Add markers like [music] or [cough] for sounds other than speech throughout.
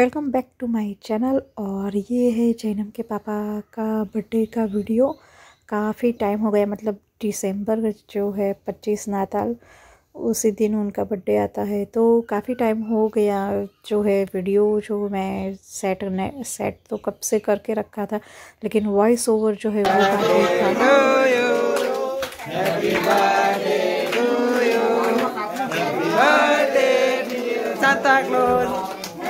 Welcome back to my channel और ये है जैनम के पापा का बर्थडे का वीडियो काफ़ी टाइम हो गया मतलब दिसंबर जो है पच्चीस नाताल उसी दिन उनका बर्थडे आता है तो काफ़ी टाइम हो गया जो है वीडियो जो मैं सेट ने सेट तो कब से करके रखा था लेकिन वॉइस ओवर जो है वो Santa Claus.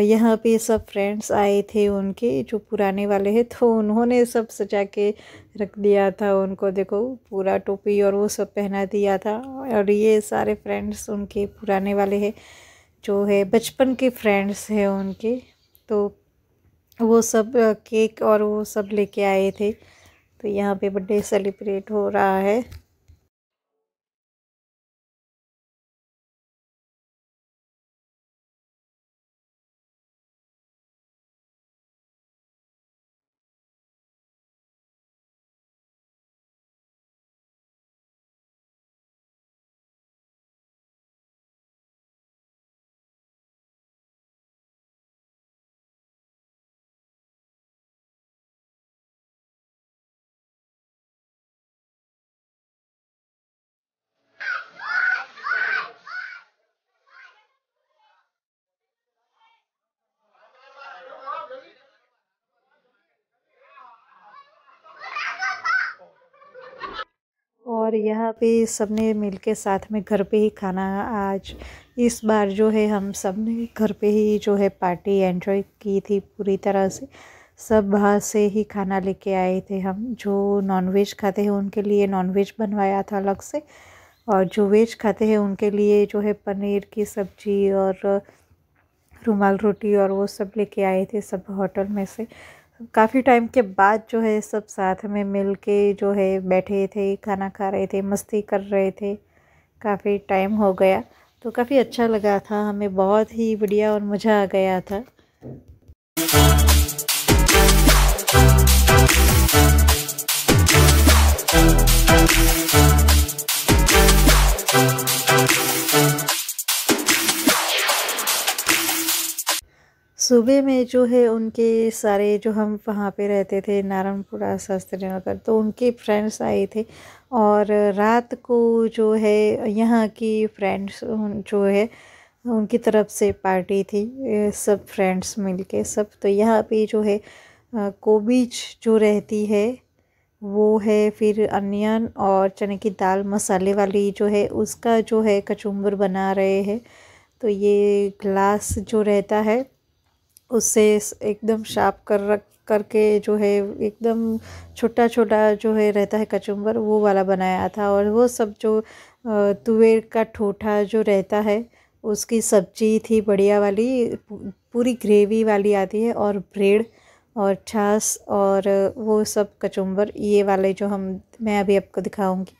यहाँ पे सब फ्रेंड्स आए थे उनके जो पुराने वाले हैं तो उन्होंने सब सजा के रख दिया था उनको देखो पूरा टोपी और वो सब पहना दिया था और ये सारे फ्रेंड्स उनके पुराने वाले हैं जो है बचपन के फ्रेंड्स हैं उनके तो वो सब केक और वो सब लेके आए थे तो यहाँ पे बर्थडे सेलिब्रेट हो रहा है और यहाँ पे सबने के साथ में घर पे ही खाना आज इस बार जो है हम सब ने घर पे ही जो है पार्टी एंजॉय की थी पूरी तरह से सब बाहर से ही खाना लेके आए थे हम जो नॉनवेज खाते हैं उनके लिए नॉनवेज बनवाया था अलग से और जो वेज खाते हैं उनके लिए जो है पनीर की सब्ज़ी और रुमाल रोटी और वो सब लेके आए थे सब होटल में से काफ़ी टाइम के बाद जो है सब साथ में मिल के जो है बैठे थे खाना खा रहे थे मस्ती कर रहे थे काफ़ी टाइम हो गया तो काफ़ी अच्छा लगा था हमें बहुत ही बढ़िया और मज़ा आ गया था सुबह में जो है उनके सारे जो हम वहाँ पे रहते थे नारायणपुरा शास्त्री नगर तो उनके फ्रेंड्स आए थे और रात को जो है यहाँ की फ्रेंड्स जो है उनकी तरफ से पार्टी थी सब फ्रेंड्स मिलके सब तो यहाँ पे जो है कोबीज जो रहती है वो है फिर अनियन और चने की दाल मसाले वाली जो है उसका जो है कचुम्बर बना रहे हैं तो ये ग्लास जो रहता है उसे एकदम शार्प कर रख करके जो है एकदम छोटा छोटा जो है रहता है कचुम्बर वो वाला बनाया था और वो सब जो तुवेर का ठोठा जो रहता है उसकी सब्जी थी बढ़िया वाली पूरी ग्रेवी वाली आती है और ब्रेड और छाछ और वो सब कचुम्बर ये वाले जो हम मैं अभी आपको दिखाऊंगी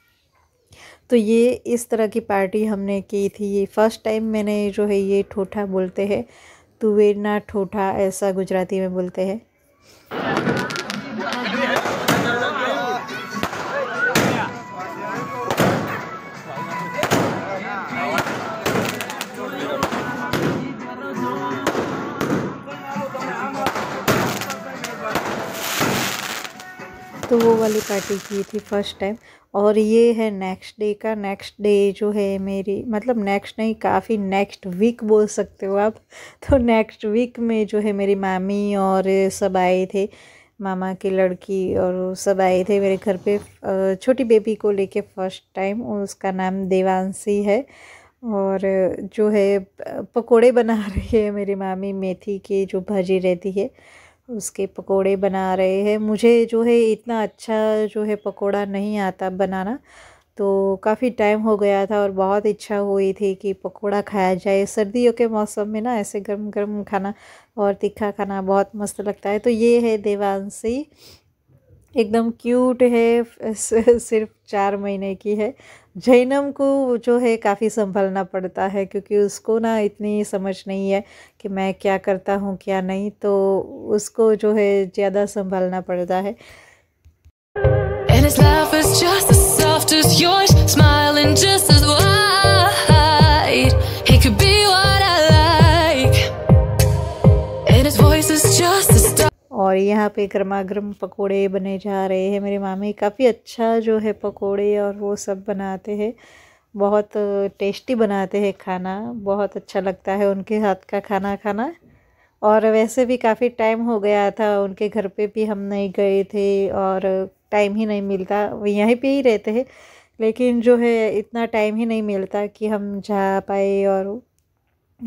तो ये इस तरह की पार्टी हमने की थी ये फर्स्ट टाइम मैंने जो है ये ठोठा बोलते हैं ना ठोठा ऐसा गुजराती में बोलते हैं तो वो वाली पार्टी की थी फर्स्ट टाइम और ये है नेक्स्ट डे का नेक्स्ट डे जो है मेरी मतलब नेक्स्ट नहीं काफ़ी नेक्स्ट वीक बोल सकते हो आप [laughs] तो नेक्स्ट वीक में जो है मेरी मामी और सब आए थे मामा की लड़की और सब आए थे मेरे घर पे छोटी बेबी को लेके फर्स्ट टाइम उसका नाम देवांशी है और जो है पकोड़े बना [laughs] रही है मेरी मामी मेथी की जो भाजी रहती है उसके पकोड़े बना रहे हैं मुझे जो है इतना अच्छा जो है पकोड़ा नहीं आता बनाना तो काफ़ी टाइम हो गया था और बहुत इच्छा हुई थी कि पकोड़ा खाया जाए सर्दियों के मौसम में ना ऐसे गर्म गर्म खाना और तीखा खाना बहुत मस्त लगता है तो ये है देवांशी एकदम क्यूट है सिर्फ चार महीने की है जैनम को जो है काफ़ी संभलना पड़ता है क्योंकि उसको ना इतनी समझ नहीं है कि मैं क्या करता हूँ क्या नहीं तो उसको जो है ज़्यादा संभालना पड़ता है And his laugh is just as soft as your यहाँ पे गर्मा गर्म पकोड़े बने जा रहे हैं मेरे मामी काफ़ी अच्छा जो है पकोड़े और वो सब बनाते हैं बहुत टेस्टी बनाते हैं खाना बहुत अच्छा लगता है उनके हाथ का खाना खाना और वैसे भी काफ़ी टाइम हो गया था उनके घर पे भी हम नहीं गए थे और टाइम ही नहीं मिलता वो यहीं पे ही रहते हैं लेकिन जो है इतना टाइम ही नहीं मिलता कि हम जा पाए और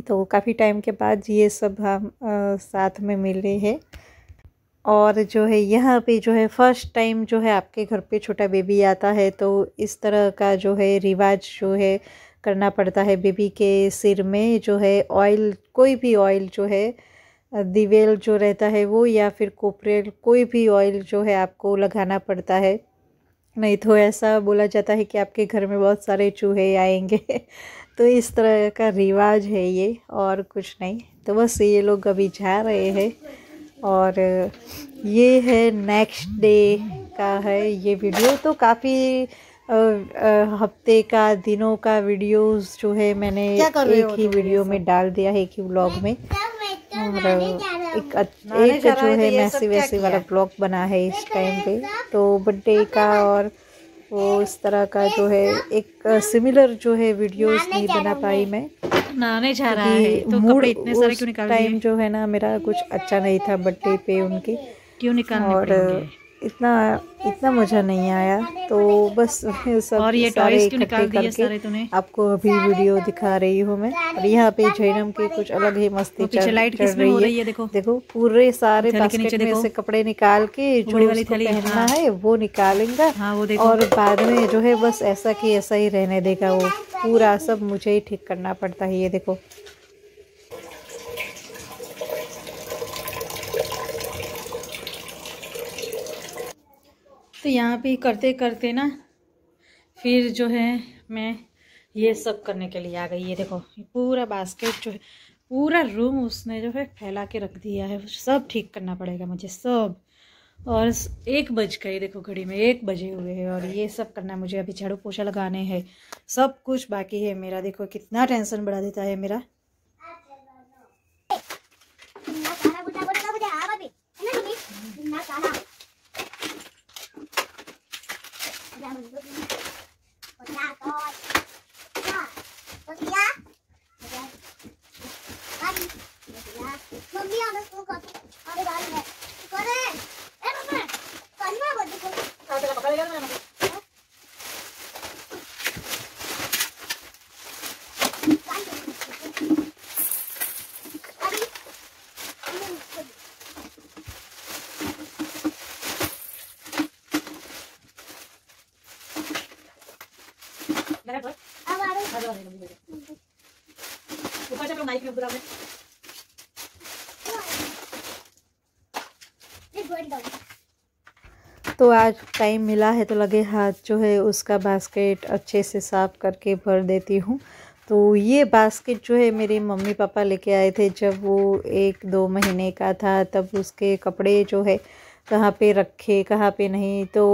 तो काफ़ी टाइम के बाद ये सब हम आ, साथ में मिले हैं और जो है यहाँ पे जो है फ़र्स्ट टाइम जो है आपके घर पे छोटा बेबी आता है तो इस तरह का जो है रिवाज जो है करना पड़ता है बेबी के सिर में जो है ऑयल कोई भी ऑयल जो है दिवेल जो रहता है वो या फिर कोपरेल कोई भी ऑयल जो है आपको लगाना पड़ता है नहीं तो ऐसा बोला जाता है कि आपके घर में बहुत सारे चूहे आएंगे [laughs] तो इस तरह का रिवाज है ये और कुछ नहीं तो बस ये लोग अभी जा रहे हैं और ये है नेक्स्ट डे का है ये वीडियो तो काफ़ी हफ्ते का दिनों का वीडियोस जो है मैंने एक ही वीडियो में डाल दिया है एक ही व्लॉग में और एक एक जो है मैसे तो वैसे वाला ब्लॉग बना है इस टाइम पे तो बर्थडे का और वो इस तरह का जो है एक सिमिलर जो है वीडियोस नहीं बना पाई मैं नाने जा रहा है तो मूड इतने सारे क्यों निकाल टाइम जो है ना मेरा कुछ अच्छा नहीं था बर्थडे पे उनके क्यों निकाल और इतना इतना मज़ा नहीं आया तो बस [laughs] सब और ये सारे इकट्ठे करके आपको अभी वीडियो दिखा रही हूँ मैं और यहाँ पे जैनम की कुछ अलग ही मस्ती चल, लाइट चल रही, हो रही है देखो देखो पूरे सारे बास्केट में से कपड़े निकाल के जो पहनना हाँ। है वो निकालेंगे हाँ, और बाद में जो है बस ऐसा की ऐसा ही रहने देगा वो पूरा सब मुझे ही ठीक करना पड़ता है ये देखो तो यहाँ पे करते करते ना फिर जो है मैं ये सब करने के लिए आ गई ये देखो पूरा बास्केट जो है पूरा रूम उसने जो है फैला के रख दिया है सब ठीक करना पड़ेगा मुझे सब और एक बज गए देखो घड़ी में एक बजे हुए हैं और ये सब करना मुझे अभी झाड़ू पोछा लगाने हैं सब कुछ बाकी है मेरा देखो कितना टेंशन बढ़ा देता है मेरा मम्मी हम इसको कर अरे बाल में करे ए मम्मी पानी में बोल दो अरे पकड़ लिया मैंने पूरा मैं तो आज टाइम मिला है तो लगे हाथ जो है उसका बास्केट अच्छे से साफ़ करके भर देती हूँ तो ये बास्केट जो है मेरे मम्मी पापा लेके आए थे जब वो एक दो महीने का था तब उसके कपड़े जो है कहाँ पे रखे कहाँ पे नहीं तो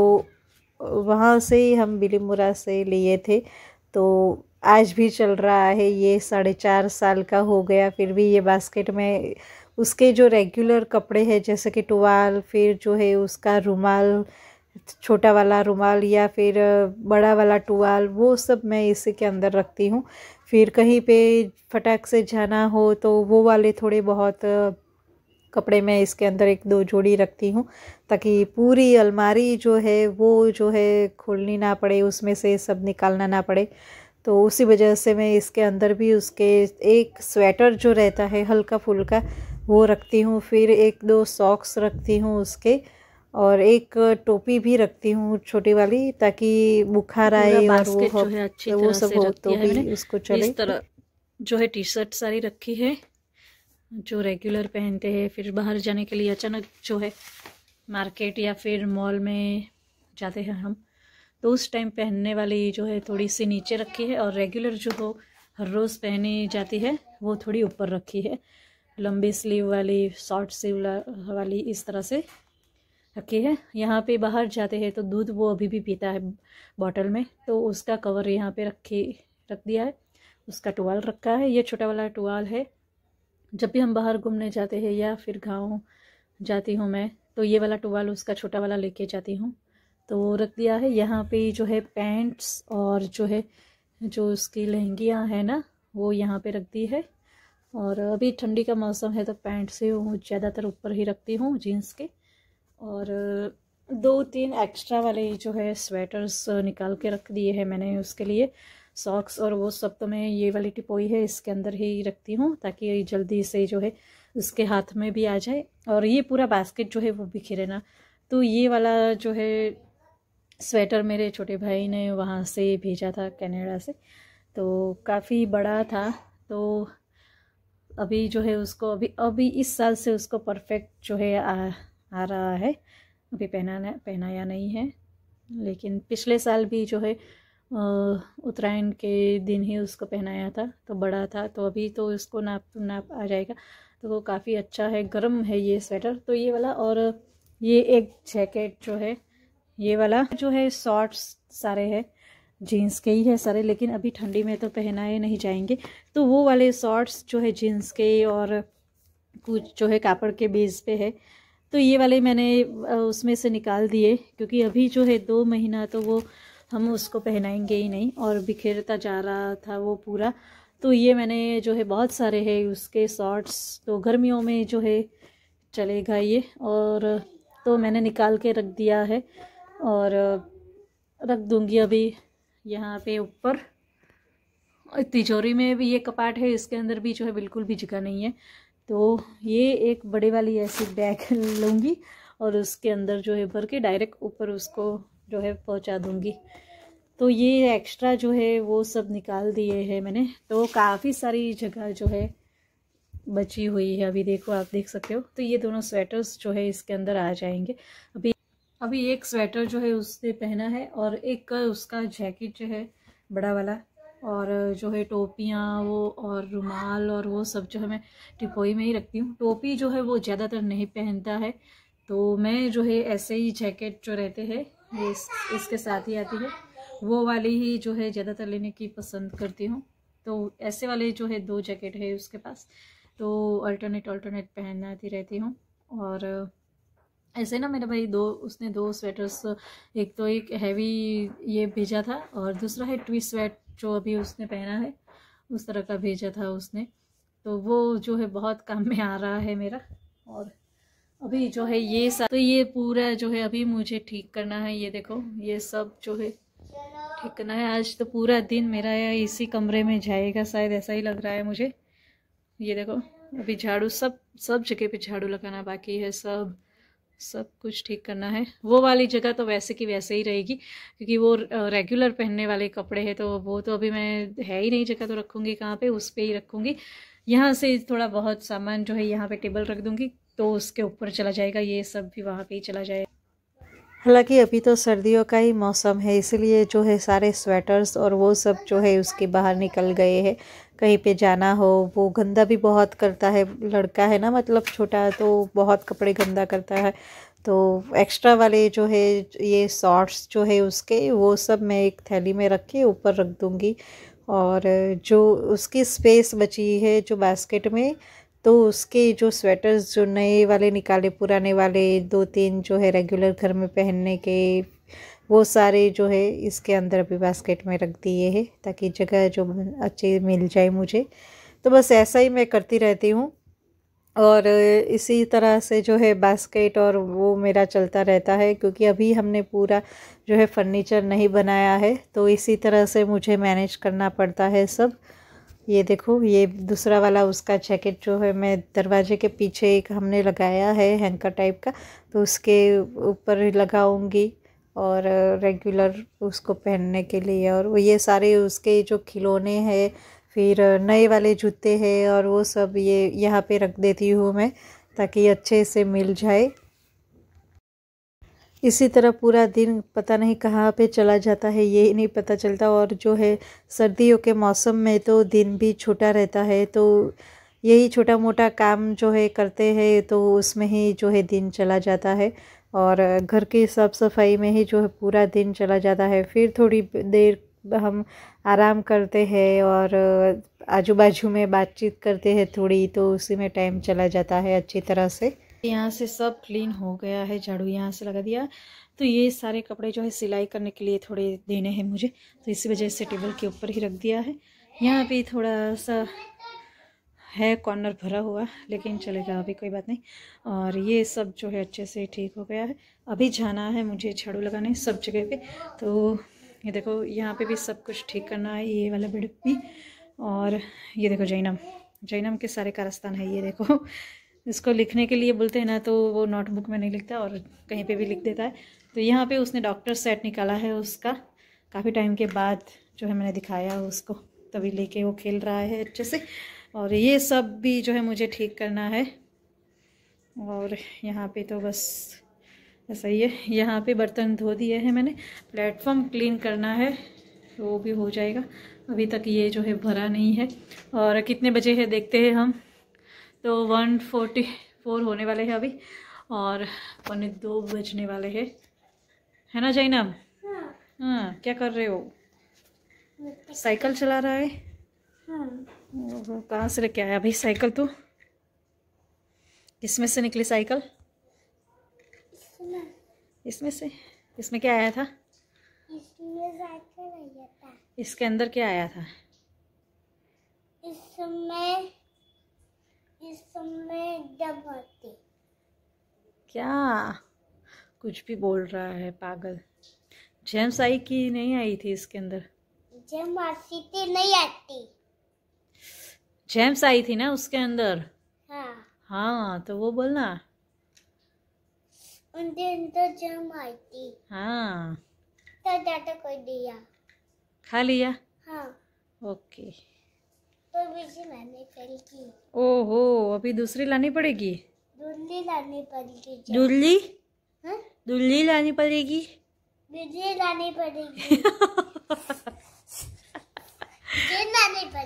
वहाँ से ही हम बिलीमुरा से लिए थे तो आज भी चल रहा है ये साढ़े चार साल का हो गया फिर भी ये बास्केट में उसके जो रेगुलर कपड़े हैं जैसे कि टुवाल फिर जो है उसका रुमाल छोटा वाला रुमाल या फिर बड़ा वाला टुवाल वो सब मैं इसी के अंदर रखती हूँ फिर कहीं पे फटाक से जाना हो तो वो वाले थोड़े बहुत कपड़े मैं इसके अंदर एक दो जोड़ी रखती हूँ ताकि पूरी अलमारी जो है वो जो है खोलनी ना पड़े उसमें से सब निकालना ना पड़े तो उसी वजह से मैं इसके अंदर भी उसके एक स्वेटर जो रहता है हल्का फुल्का वो रखती हूँ फिर एक दो सॉक्स रखती हूँ उसके और एक टोपी भी रखती हूँ छोटी वाली ताकि बुखार आए और वो हो, तो वो सब हो तो भी उसको चले इस तरह जो है टी शर्ट सारी रखी है जो रेगुलर पहनते हैं फिर बाहर जाने के लिए अचानक जो है मार्केट या फिर मॉल में जाते हैं हम तो उस टाइम पहनने वाली जो है थोड़ी सी नीचे रखी है और रेगुलर जो हो हर रोज़ पहनी जाती है वो थोड़ी ऊपर रखी है लंबी स्लीव वाली शॉर्ट स्लीव वाली इस तरह से रखी है यहाँ पे बाहर जाते हैं तो दूध वो अभी भी पीता है बॉटल में तो उसका कवर यहाँ पे रखी रख दिया है उसका टुवाल रखा है ये छोटा वाला टुवाल है जब भी हम बाहर घूमने जाते हैं या फिर गाँव जाती हूँ मैं तो ये वाला टुवाल उसका छोटा वाला लेके जाती हूँ तो रख दिया है यहाँ पे जो है पैंट्स और जो है जो उसकी लहंगियाँ हैं ना वो यहाँ पे रख दी है और अभी ठंडी का मौसम है तो पैंट्स से ज़्यादातर ऊपर ही रखती हूँ जीन्स के और दो तीन एक्स्ट्रा वाले जो है स्वेटर्स निकाल के रख दिए हैं मैंने उसके लिए सॉक्स और वो सब तो मैं ये वाली टिपोई है इसके अंदर ही रखती हूँ ताकि जल्दी से जो है उसके हाथ में भी आ जाए और ये पूरा बास्केट जो है वो बिखरे ना तो ये वाला जो है स्वेटर मेरे छोटे भाई ने वहाँ से भेजा था कनाडा से तो काफ़ी बड़ा था तो अभी जो है उसको अभी अभी इस साल से उसको परफेक्ट जो है आ, आ रहा है अभी पहनाना पहनाया नहीं है लेकिन पिछले साल भी जो है उत्तरायण के दिन ही उसको पहनाया था तो बड़ा था तो अभी तो उसको नाप नाप आ जाएगा तो वो काफ़ी अच्छा है गर्म है ये स्वेटर तो ये वाला और ये एक जैकेट जो है ये वाला जो है शॉर्ट्स सारे है जीन्स के ही है सारे लेकिन अभी ठंडी में तो पहनाए नहीं जाएंगे तो वो वाले शॉर्ट्स जो है जीन्स के और कुछ जो है कापड़ के बेस पे है तो ये वाले मैंने उसमें से निकाल दिए क्योंकि अभी जो है दो महीना तो वो हम उसको पहनाएंगे ही नहीं और बिखेरता जा रहा था वो पूरा तो ये मैंने जो है बहुत सारे है उसके शॉर्ट्स तो गर्मियों में जो है चलेगा ये और तो मैंने निकाल के रख दिया है और रख दूँगी अभी यहाँ पे ऊपर तिजोरी में भी ये कपाट है इसके अंदर भी जो है बिल्कुल भी जगह नहीं है तो ये एक बड़े वाली ऐसी बैग [laughs] लूँगी और उसके अंदर जो है भर के डायरेक्ट ऊपर उसको जो है पहुँचा दूँगी तो ये एक्स्ट्रा जो है वो सब निकाल दिए हैं मैंने तो काफ़ी सारी जगह जो है बची हुई है अभी देखो आप देख सकते हो तो ये दोनों स्वेटर्स जो है इसके अंदर आ जाएंगे अभी अभी एक स्वेटर जो है उसने पहना है और एक उसका जैकेट जो है बड़ा वाला और जो है टोपियाँ वो और रुमाल और वो सब जो है मैं टिपोई में ही रखती हूँ टोपी जो है वो ज़्यादातर नहीं पहनता है तो मैं जो है ऐसे ही जैकेट जो रहते हैं ये इस, इसके साथ ही आती है वो वाली ही जो है ज़्यादातर लेने की पसंद करती हूँ तो ऐसे वाले जो है दो जैकेट है उसके पास तो अल्टरनेट अल्टरनेट पहनाती रहती हूँ और ऐसे ना मेरे भाई दो उसने दो स्वेटर्स एक तो एक हैवी ये भेजा था और दूसरा है ट्वी स्वेट जो अभी उसने पहना है उस तरह का भेजा था उसने तो वो जो है बहुत काम में आ रहा है मेरा और अभी जो है ये सब तो ये पूरा जो है अभी मुझे ठीक करना है ये देखो ये सब जो है ठीक करना है आज तो पूरा दिन मेरा इसी कमरे में जाएगा शायद ऐसा ही लग रहा है मुझे ये देखो अभी झाड़ू सब सब जगह पे झाड़ू लगाना बाकी है सब सब कुछ ठीक करना है वो वाली जगह तो वैसे की वैसे ही रहेगी क्योंकि वो रेगुलर पहनने वाले कपड़े हैं तो वो तो अभी मैं है ही नहीं जगह तो रखूँगी कहाँ पे उस पर ही रखूँगी यहाँ से थोड़ा बहुत सामान जो है यहाँ पे टेबल रख दूँगी तो उसके ऊपर चला जाएगा ये सब भी वहाँ पर ही चला जाएगा हालांकि अभी तो सर्दियों का ही मौसम है इसलिए जो है सारे स्वेटर्स और वो सब जो है उसके बाहर निकल गए हैं कहीं पे जाना हो वो गंदा भी बहुत करता है लड़का है ना मतलब छोटा तो बहुत कपड़े गंदा करता है तो एक्स्ट्रा वाले जो है ये सॉट्स जो है उसके वो सब मैं एक थैली में रख के ऊपर रख दूँगी और जो उसकी स्पेस बची है जो बास्केट में तो उसके जो स्वेटर्स जो नए वाले निकाले पुराने वाले दो तीन जो है रेगुलर घर में पहनने के वो सारे जो है इसके अंदर अभी बास्केट में रख दिए है ताकि जगह जो अच्छी मिल जाए मुझे तो बस ऐसा ही मैं करती रहती हूँ और इसी तरह से जो है बास्केट और वो मेरा चलता रहता है क्योंकि अभी हमने पूरा जो है फर्नीचर नहीं बनाया है तो इसी तरह से मुझे मैनेज करना पड़ता है सब ये देखो ये दूसरा वाला उसका जैकेट जो है मैं दरवाजे के पीछे एक हमने लगाया है हैंकर टाइप का तो उसके ऊपर लगाऊंगी और रेगुलर उसको पहनने के लिए और वो ये सारे उसके जो खिलौने हैं फिर नए वाले जूते हैं और वो सब ये यहाँ पे रख देती हूँ मैं ताकि अच्छे से मिल जाए इसी तरह पूरा दिन पता नहीं कहाँ पे चला जाता है ये ही नहीं पता चलता और जो है सर्दियों के मौसम में तो दिन भी छोटा रहता है तो यही छोटा मोटा काम जो है करते हैं तो उसमें ही जो है दिन चला जाता है और घर की साफ़ सफाई में ही जो है पूरा दिन चला जाता है फिर थोड़ी देर हम आराम करते हैं और आजू बाजू में बातचीत करते हैं थोड़ी तो उसी में टाइम चला जाता है अच्छी तरह से यहाँ से सब क्लीन हो गया है झाड़ू यहाँ से लगा दिया तो ये सारे कपड़े जो है सिलाई करने के लिए थोड़े देने हैं मुझे तो इसी वजह से टेबल के ऊपर ही रख दिया है यहाँ पे थोड़ा सा है कॉर्नर भरा हुआ लेकिन चलेगा अभी कोई बात नहीं और ये सब जो है अच्छे से ठीक हो गया है अभी जाना है मुझे झाड़ू लगाने सब जगह पे तो ये देखो यहाँ पे भी सब कुछ ठीक करना है ये वाला बेड भी और ये देखो जैनम जैनम के सारे कारस्तान है ये देखो इसको लिखने के लिए बोलते हैं ना तो वो नोटबुक में नहीं लिखता और कहीं पर भी लिख देता है तो यहाँ पर उसने डॉक्टर सेट निकाला है उसका काफ़ी टाइम के बाद जो है मैंने दिखाया उसको तभी लेके वो खेल रहा है अच्छे से और ये सब भी जो है मुझे ठीक करना है और यहाँ पे तो बस ऐसा ही है यहाँ पे बर्तन धो दिए हैं मैंने प्लेटफॉर्म क्लीन करना है तो वो भी हो जाएगा अभी तक ये जो है भरा नहीं है और कितने बजे है देखते हैं हम तो वन फोर्टी फोर होने वाले हैं अभी और पौने दो बजने वाले हैं है ना जैनब हाँ, हाँ क्या कर रहे हो साइकिल चला रहा है हाँ कहाँ से लेके आया भाई साइकिल तो किसमें से निकली साइकिल इसमें से इसमें क्या आया था इसके अंदर क्या आया था इसमें इसमें डबोती क्या कुछ भी बोल रहा है पागल जेम्स आई की नहीं आई थी इसके अंदर जेम्स आती थी नहीं आती जेम्स आई थी ना उसके अंदर हाँ हाँ तो वो बोलना उनके अंदर जेम आई थी हाँ तो डाटा को दिया खा लिया हाँ ओके तो मुझे लाने पड़ेगी ओहो अभी दूसरी लानी पड़ेगी दूल्ली लानी पड़ेगी दूल्ली हाँ दूल्ली लानी पड़ेगी दूल्ली लानी पड़ेगी [laughs]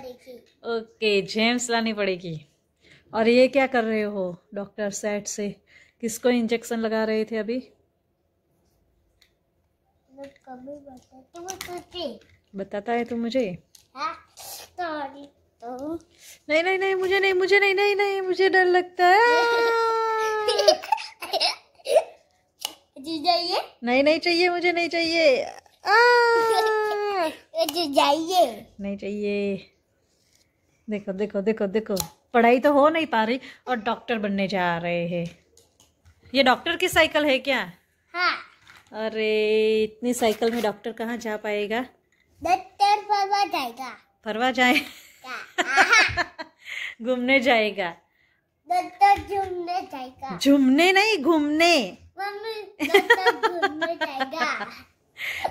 ओके जेम्स लानी पड़ेगी और ये क्या कर रहे हो डॉक्टर सेट से किसको इंजेक्शन लगा रहे थे अभी तो बताता है तू मुझे तो। नहीं नहीं नहीं मुझे नहीं मुझे नहीं नहीं नहीं मुझे डर लगता है [laughs] जाइए नहीं नहीं चाहिए मुझे नहीं चाहिए [laughs] जाइए चाहिए नहीं चाहिए देखो देखो देखो देखो पढ़ाई तो हो नहीं पा रही और डॉक्टर बनने जा रहे हैं ये डॉक्टर की साइकिल है क्या हाँ। अरे इतनी साइकिल में डॉक्टर कहाँ जा पाएगा डॉक्टर फरवा जाएगा फरवा जाए हाँ। [laughs] घूमने जाएगा डॉक्टर घूमने जाएगा घूमने नहीं घूमने [laughs]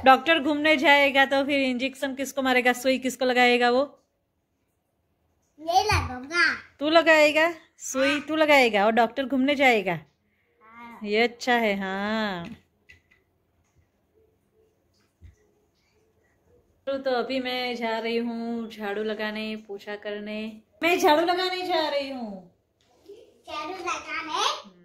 डॉक्टर घूमने जाएगा तो फिर इंजेक्शन किसको मारेगा सुई किसको लगाएगा वो लगाऊंगा तू लगाएगा सुई तू लगाएगा और डॉक्टर घूमने जाएगा हाँ। ये अच्छा है हाँ तो, तो अभी मैं जा रही हूँ झाड़ू लगाने पूछा करने मैं झाड़ू लगाने जा रही हूँ झाड़ू लगाने